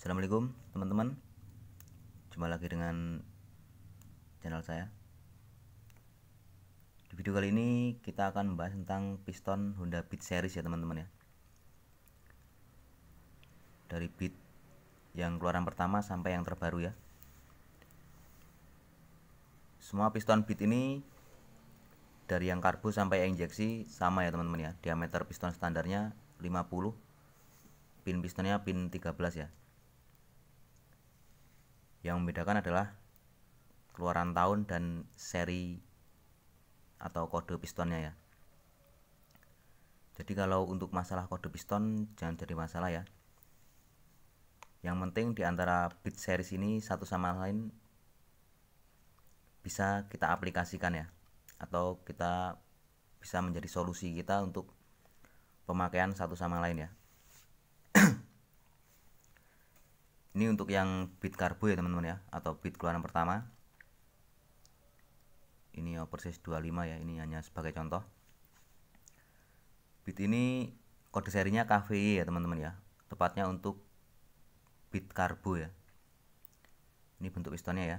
Assalamualaikum teman-teman Jumpa lagi dengan channel saya Di video kali ini kita akan membahas tentang piston Honda Beat Series ya teman-teman ya Dari Beat yang keluaran pertama sampai yang terbaru ya Semua piston Beat ini dari yang karbu sampai yang injeksi sama ya teman-teman ya diameter piston standarnya 50 pin pistonnya pin 13 ya yang membedakan adalah keluaran tahun dan seri atau kode pistonnya ya jadi kalau untuk masalah kode piston jangan jadi masalah ya yang penting di antara bit series ini satu sama lain bisa kita aplikasikan ya atau kita bisa menjadi solusi kita untuk pemakaian satu sama lain ya ini untuk yang bit karbo ya teman-teman ya atau bit keluaran pertama ini overseas ya, 25 ya ini hanya sebagai contoh bit ini kode serinya KVE ya teman-teman ya tepatnya untuk bit karbo ya ini bentuk pistonnya ya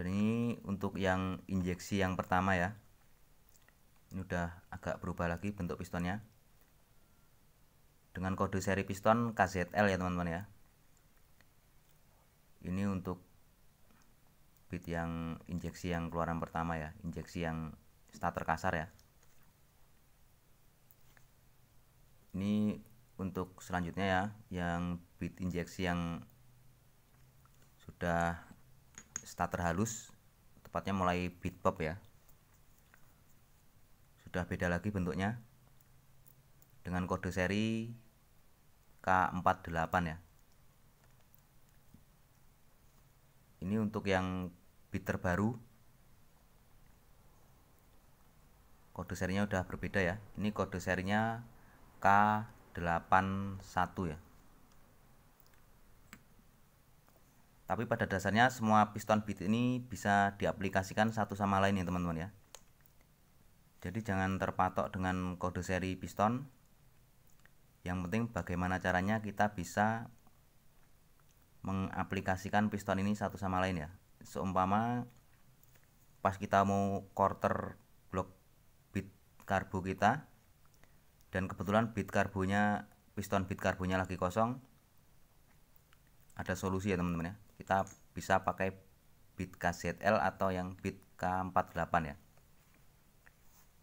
dan ini untuk yang injeksi yang pertama ya ini udah agak berubah lagi bentuk pistonnya dengan kode seri piston KZL ya teman-teman ya ini untuk bit yang injeksi yang keluaran pertama ya injeksi yang starter kasar ya ini untuk selanjutnya ya yang bit injeksi yang sudah starter halus tepatnya mulai bit pop ya sudah beda lagi bentuknya dengan kode seri K48 ya ini untuk yang bit terbaru kode serinya sudah berbeda ya ini kode serinya K81 ya tapi pada dasarnya semua piston bit ini bisa diaplikasikan satu sama lain ya teman-teman ya jadi jangan terpatok dengan kode seri piston yang penting bagaimana caranya kita bisa mengaplikasikan piston ini satu sama lain ya seumpama pas kita mau quarter block bit karbu kita dan kebetulan bit karbunya piston bit karbunya lagi kosong ada solusi ya teman-teman ya kita bisa pakai bit KZL atau yang bit K48 ya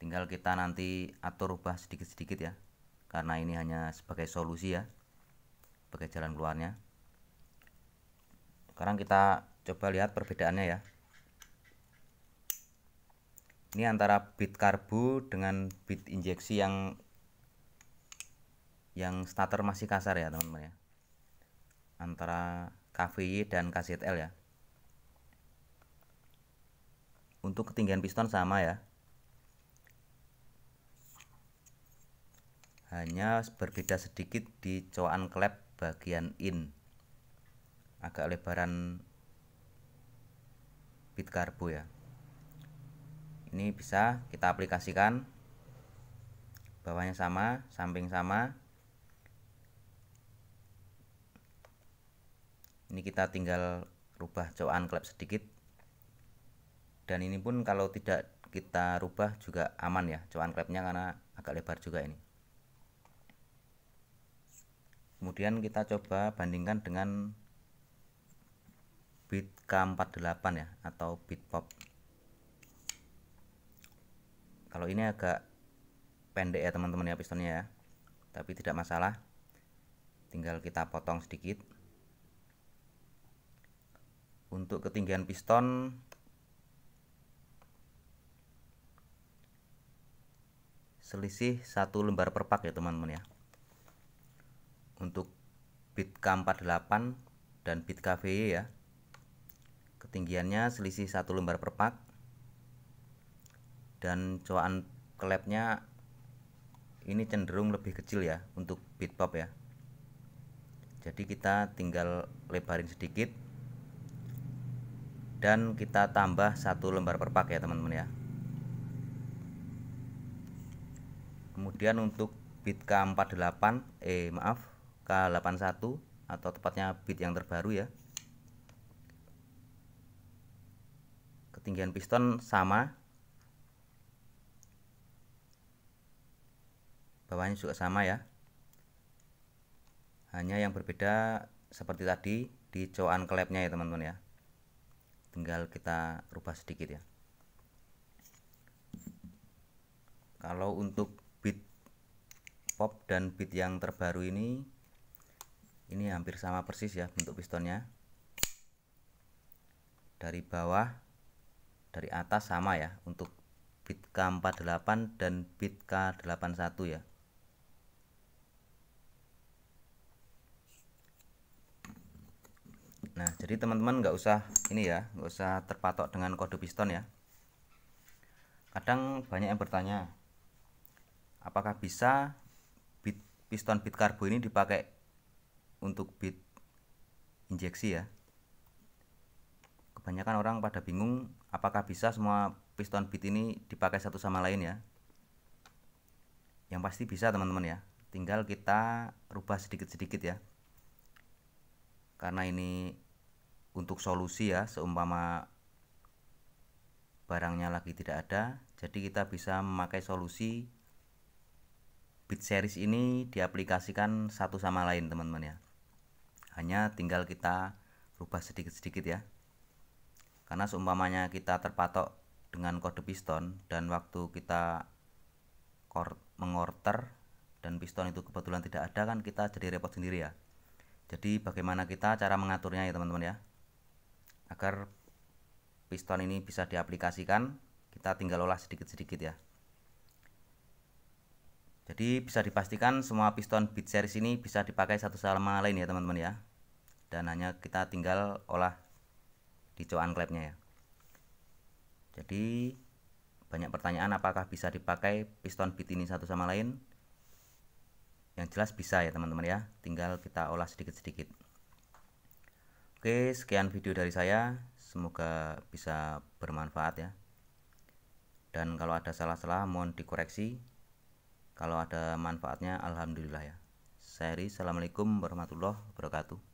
tinggal kita nanti atur ubah sedikit-sedikit ya karena ini hanya sebagai solusi ya sebagai jalan keluarnya sekarang kita coba lihat perbedaannya ya ini antara bit karbu dengan bit injeksi yang yang starter masih kasar ya teman-teman ya antara KVY dan KZL ya untuk ketinggian piston sama ya hanya berbeda sedikit di coaan klep bagian in agak lebaran bit karbu ya ini bisa kita aplikasikan bawahnya sama samping sama ini kita tinggal rubah coaan klep sedikit dan ini pun kalau tidak kita rubah juga aman ya coaan klepnya karena agak lebar juga ini kemudian kita coba bandingkan dengan bit K48 ya atau bit pop kalau ini agak pendek ya teman-teman ya pistonnya ya tapi tidak masalah tinggal kita potong sedikit untuk ketinggian piston selisih satu lembar per ya teman-teman ya untuk bit K48 dan bit KVY ya ketinggiannya selisih satu lembar per pak dan coaan klepnya ini cenderung lebih kecil ya untuk bit pop ya jadi kita tinggal lebarin sedikit dan kita tambah satu lembar per pak ya teman-teman ya kemudian untuk bit K48 eh maaf K81 atau tepatnya bit yang terbaru ya ketinggian piston sama bawahnya juga sama ya hanya yang berbeda seperti tadi di coan klepnya ya teman-teman ya tinggal kita rubah sedikit ya kalau untuk bit pop dan bit yang terbaru ini ini hampir sama persis ya bentuk pistonnya dari bawah dari atas sama ya untuk bit K48 dan bit K81 ya Nah jadi teman-teman nggak usah ini ya nggak usah terpatok dengan kode piston ya Kadang banyak yang bertanya apakah bisa bit, piston bit karbo ini dipakai untuk bit injeksi ya kebanyakan orang pada bingung apakah bisa semua piston bit ini dipakai satu sama lain ya yang pasti bisa teman-teman ya tinggal kita rubah sedikit-sedikit ya karena ini untuk solusi ya seumpama barangnya lagi tidak ada jadi kita bisa memakai solusi bit series ini diaplikasikan satu sama lain teman-teman ya hanya tinggal kita rubah sedikit-sedikit ya karena seumpamanya kita terpatok dengan kode piston dan waktu kita mengorter dan piston itu kebetulan tidak ada kan kita jadi repot sendiri ya jadi bagaimana kita cara mengaturnya ya teman-teman ya agar piston ini bisa diaplikasikan kita tinggal olah sedikit-sedikit ya jadi bisa dipastikan semua piston bit series ini bisa dipakai satu sama lain ya teman-teman ya. Dan hanya kita tinggal olah di coan klepnya ya. Jadi banyak pertanyaan apakah bisa dipakai piston bit ini satu sama lain? Yang jelas bisa ya teman-teman ya. Tinggal kita olah sedikit-sedikit. Oke, sekian video dari saya. Semoga bisa bermanfaat ya. Dan kalau ada salah-salah mohon dikoreksi kalau ada manfaatnya alhamdulillah ya Seri Assalamualaikum warahmatullahi wabarakatuh